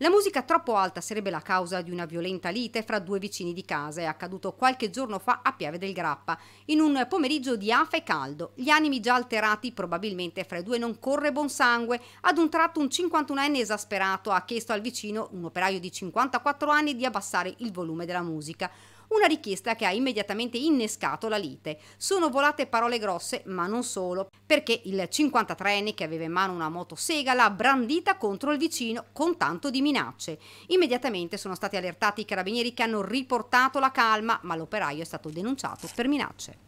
La musica troppo alta sarebbe la causa di una violenta lite fra due vicini di casa, è accaduto qualche giorno fa a Piave del Grappa, in un pomeriggio di afa e caldo. Gli animi già alterati probabilmente fra i due non corre buon sangue. Ad un tratto un 51enne esasperato ha chiesto al vicino, un operaio di 54 anni, di abbassare il volume della musica una richiesta che ha immediatamente innescato la lite. Sono volate parole grosse, ma non solo, perché il 53enne che aveva in mano una motosega l'ha brandita contro il vicino con tanto di minacce. Immediatamente sono stati allertati i carabinieri che hanno riportato la calma, ma l'operaio è stato denunciato per minacce.